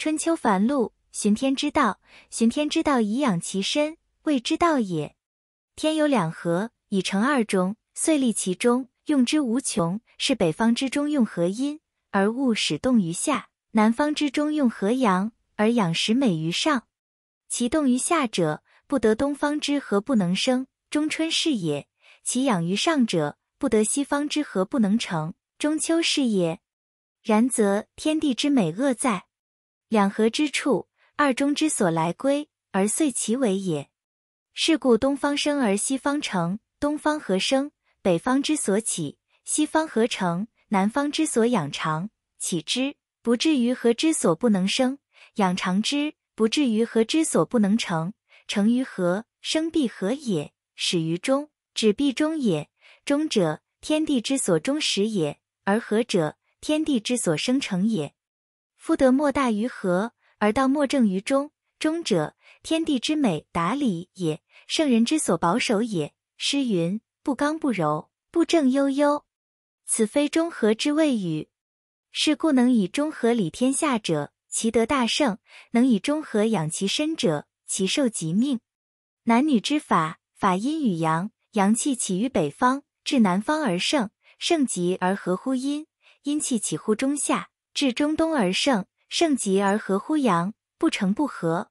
春秋繁露，循天之道。循天之道，以养其身，谓之道也。天有两合，以成二中，遂立其中，用之无穷。是北方之中用和阴，而物始动于下；南方之中用和阳，而养食美于上。其动于下者，不得东方之和，不能生，中春是也；其养于上者，不得西方之和，不能成，中秋是也。然则天地之美恶在？两合之处，二中之所来归，而遂其为也。是故东方生而西方成，东方合生？北方之所起，西方合成？南方之所养长，起之不至于合之所不能生，养长之不至于合之所不能成？成于合，生必合也；始于中，止必中也。中者，天地之所终始也；而合者，天地之所生成也。夫德莫大于和，而道莫正于中。中者，天地之美，达理也，圣人之所保守也。诗云：“不刚不柔，不正悠悠。”此非中和之谓与？是故能以中和理天下者，其德大盛；能以中和养其身者，其寿极命。男女之法，法阴与阳。阳气起于北方，至南方而盛，盛极而合乎阴；阴气起乎中下，至中冬而盛，盛极而合乎阳，不成不和。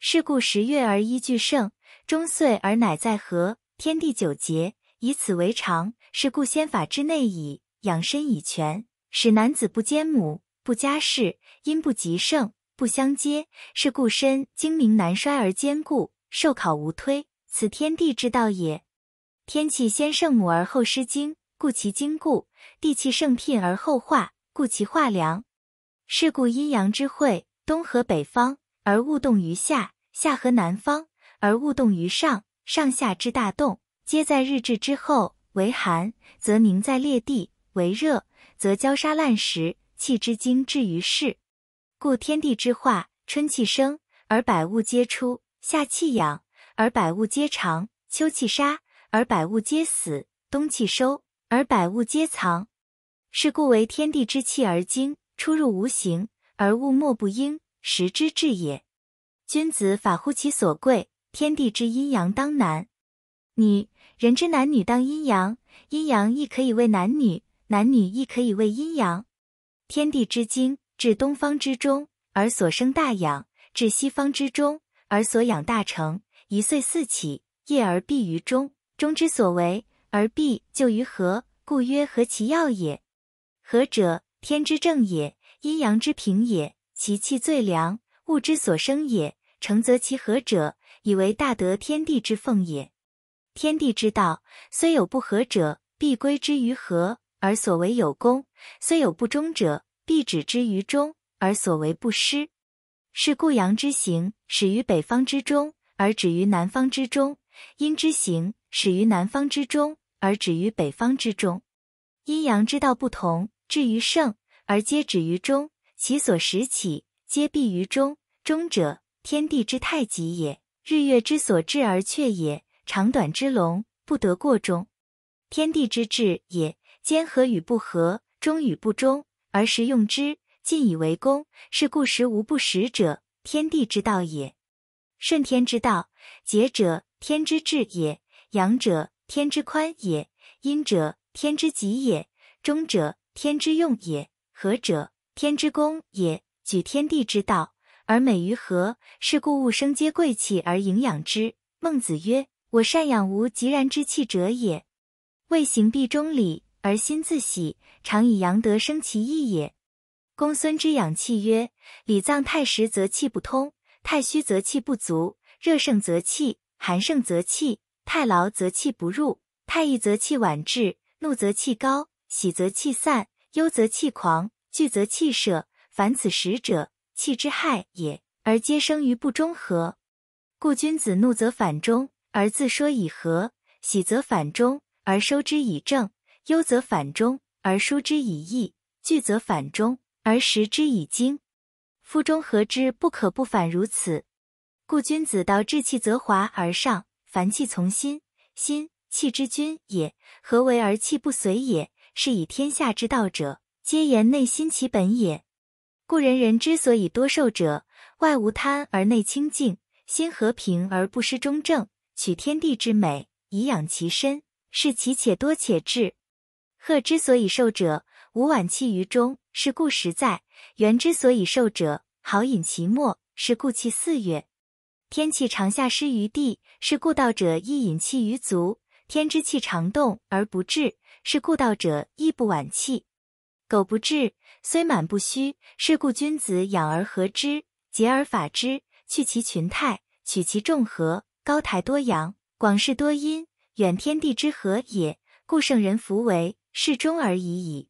是故十月而一俱盛，终岁而乃在和。天地九节，以此为常。是故先法之内矣，养身以全，使男子不兼母，不家事，阴不及盛，不相接。是故身精明难衰而坚固，受考无推。此天地之道也。天气先盛母而后失精，故其精固；地气盛聘而后化。故其化凉。是故阴阳之会，东合北方而物动于下，下合南方而物动于上。上下之大动，皆在日至之后。为寒，则凝在裂地；为热，则焦沙烂石。气之精，至于世。故天地之化，春气生而百物皆出，夏气养而百物皆长，秋气杀而百物皆死，冬气收而百物皆藏。是故为天地之气而精，出入无形，而物莫不应，时之至也。君子法乎其所贵，天地之阴阳当男，女人之男女当阴阳，阴阳亦可以为男女，男女亦可以为阴阳。天地之精，至东方之中而所生大养，至西方之中而所养大成。一岁四起，夜而闭于中，中之所为而闭就于和，故曰和其要也。和者，天之正也，阴阳之平也，其气最良，物之所生也。诚则其和者，以为大德天地之奉也。天地之道，虽有不合者，必归之于和，而所为有功；虽有不忠者，必止之于忠，而所为不失。是故阳之行，始于北方之中，而止于南方之中；阴之行，始于南方之中，而止于北方之中。阴阳之道不同。至于盛，而皆止于中；其所始起，皆必于中。中者，天地之太极也，日月之所至而却也。长短之龙，不得过中，天地之至也。兼合与不合，中与不中，而时用之，尽以为功。是故时无不时者，天地之道也。顺天之道，节者天之至也，阳者天之宽也，阴者天之极也，中者。天之用也，和者天之功也。举天地之道而美于和，是故物生皆贵气而营养之。孟子曰：“我善养吾极然之气者也，未行必中礼而心自喜，常以阳德生其意也。”公孙之养气曰：“礼葬太实则气不通，太虚则气不足。热盛则气，寒盛则气，太劳则气不入，太逸则气晚至。怒则气高，喜则气散。”忧则气狂，惧则气慑，凡此十者，气之害也，而皆生于不中和。故君子怒则反中而自说以和，喜则反中而收之以正，忧则反中而疏之以逸，惧则反中而食之以精。夫中和之不可不反如此，故君子道志气则华而上，凡气从心，心气之君也，何为而气不随也？是以天下之道者，皆言内心其本也。故人人之所以多寿者，外无贪而内清净，心和平而不失中正，取天地之美以养其身，是其且多且至。鹤之所以寿者，无晚气于中，是故实在；猿之所以寿者，好饮其末，是故气四月。天气长下失于地，是故道者亦饮气于足。天之气常动而不至，是故道者亦不晚气。苟不至，虽满不虚。是故君子养而和之，节而法之，去其群态，取其众和。高台多阳，广室多阴，远天地之和也。故圣人弗为，是中而已矣。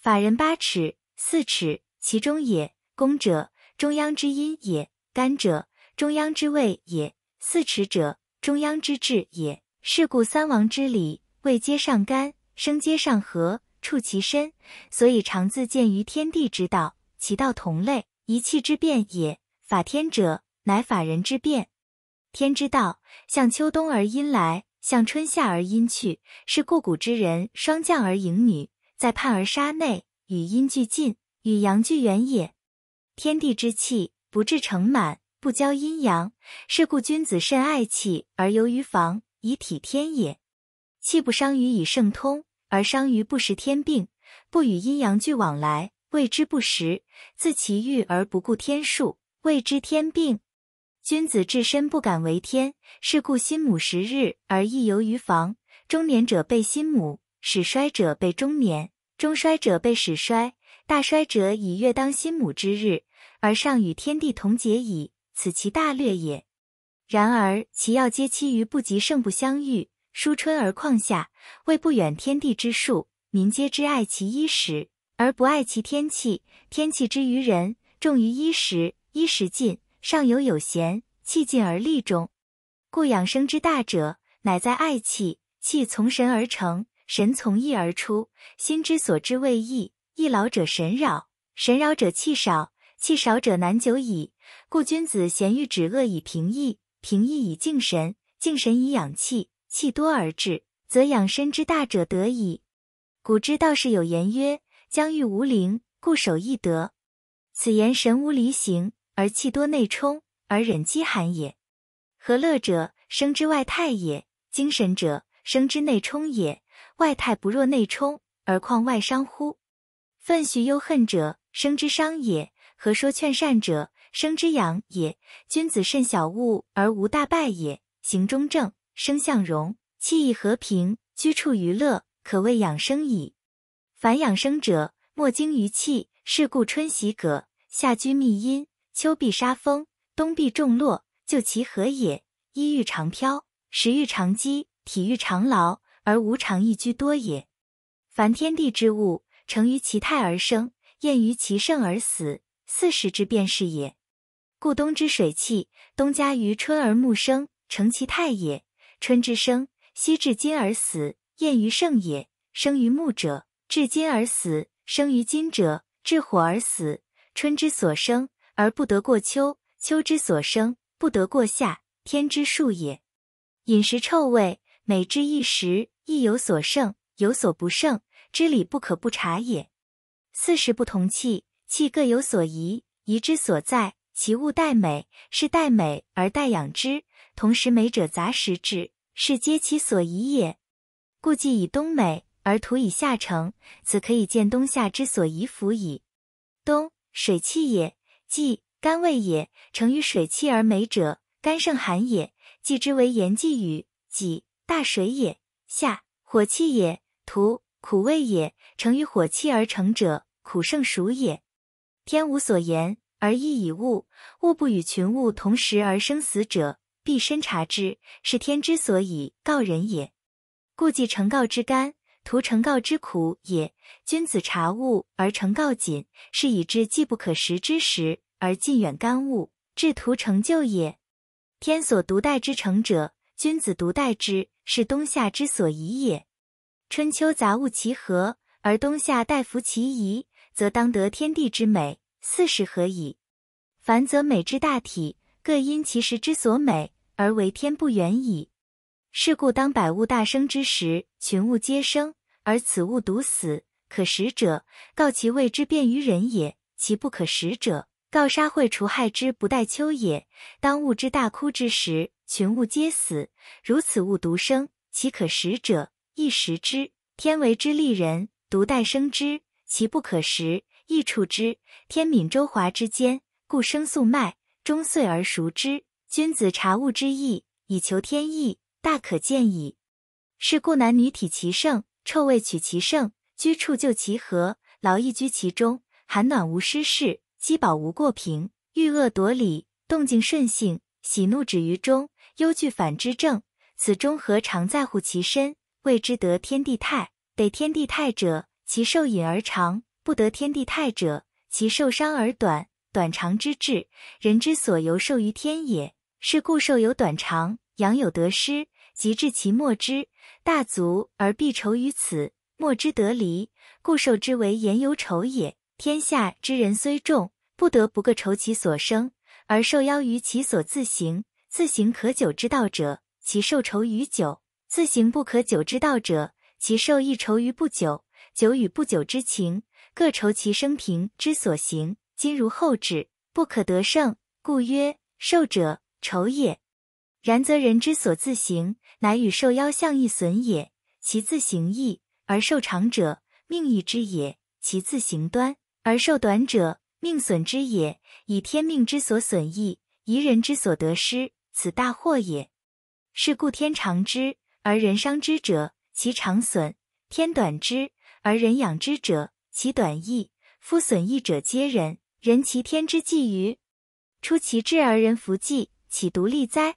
法人八尺，四尺，其中也。公者，中央之阴也；干者，中央之位也；四尺者，中央之志也。是故三王之礼，位皆上干，生皆上合，触其身，所以常自见于天地之道。其道同类，一气之变也。法天者，乃法人之变。天之道，向秋冬而阴来，向春夏而阴去。是故古之人，霜降而迎女，在畔而杀内，与阴俱尽，与阳俱远也。天地之气，不至盛满，不交阴阳。是故君子慎爱气而由于防。以体天也，气不伤于以盛通，而伤于不识天病，不与阴阳俱往来，谓之不识。自其欲而不顾天数，谓之天病。君子至身不敢为天，是故心母十日而易游于房。中年者备心母，始衰者备中年，中衰者备始衰，大衰者以月当心母之日，而上与天地同节矣。此其大略也。然而其要皆期于不及胜不相遇，疏春而旷夏为不远天地之数民皆知爱其衣食而不爱其天气天气之于人重于衣食衣食尽尚有有闲气尽而力终故养生之大者乃在爱气气从神而成神从意而出心之所之为意意老者神扰神扰者气少气少者难久矣故君子贤欲止恶以平意。平易以静神，静神以养气，气多而滞，则养身之大者得矣。古之道士有言曰：“将欲无灵，固守易德。”此言神无离形，而气多内充，而忍饥寒也。何乐者？生之外态也；精神者，生之内充也。外态不若内充，而况外伤乎？愤绪忧恨者，生之伤也。何说劝善者？生之养也，君子慎小物而无大败也。行中正，生相容，气意和平，居处娱乐，可谓养生矣。凡养生者，莫惊于气。是故春喜葛，夏居密阴，秋必杀风，冬必重落，就其何也？衣欲常飘，食欲常饥，体欲常劳，而无常易居多也。凡天地之物，成于其态而生，厌于其盛而死，四时之变是也。故冬之水气，冬加于春而木生，成其态也。春之生，息至金而死，厌于盛也。生于木者，至金而死；生于金者，至火而死。春之所生而不得过秋，秋之所生不得过夏，天之数也。饮食臭味，每之一食亦有所胜，有所不胜，知理不可不察也。四时不同气，气各有所宜，宜之所在。其物待美，是待美而待养之；同时美者杂食之，是皆其所宜也。故既以冬美而土以下成，此可以见冬夏之所宜服矣。冬，水气也；即甘味也。成于水气而美者，甘胜寒也。即之为言季雨，即大水也。夏，火气也；土，苦味也。成于火气而成者，苦胜暑也。天无所言。而易以物，物不与群物同时而生死者，必深察之，是天之所以告人也。故既成告之甘，徒成告之苦也。君子察物而成告，谨是以至既不可食之时而近远甘物，至图成就也。天所独待之成者，君子独待之，是冬夏之所宜也。春秋杂物其和，而冬夏待服其宜，则当得天地之美。四十何矣？凡则美之大体，各因其时之所美而为天不远矣。是故当百物大生之时，群物皆生，而此物独死，可食者告其谓之便于人也；其不可食者，告杀会除害之不待秋也。当物之大枯之时，群物皆死，如此物独生，其可食者亦食之，天为之利人，独待生之；其不可食。益处之，天敏周华之间，故生素脉，终岁而熟之。君子察物之意，以求天意，大可见矣。是故男女体其盛，臭味取其盛，居处就其和，劳逸居其中，寒暖无失事，饥饱无过平，欲恶夺理，动静顺性，喜怒止于中，忧惧反之正。此中和常在乎其身，谓之得天地泰。得天地泰者，其寿隐而长。不得天地泰者，其受伤而短；短长之至，人之所由受于天也。是故受有短长，养有得失，及至其末之大足而必愁于此，莫之得离。故受之为言由愁也。天下之人虽众，不得不各愁其所生，而受邀于其所自行。自行可久之道者，其受愁于久；自行不可久之道者，其受益愁于不久。久与不久之情。各筹其生平之所行，今如后至，不可得胜，故曰受者愁也。然则人之所自行，乃与受夭相异损也。其自行益而受长者，命益之也；其自行端而受短者，命损之也。以天命之所损益，宜人之所得失，此大祸也。是故天长之而人伤之者，其长损；天短之而人养之者。其短益夫，损益者皆人。人其天之计于？出其智而人弗计，岂独立哉？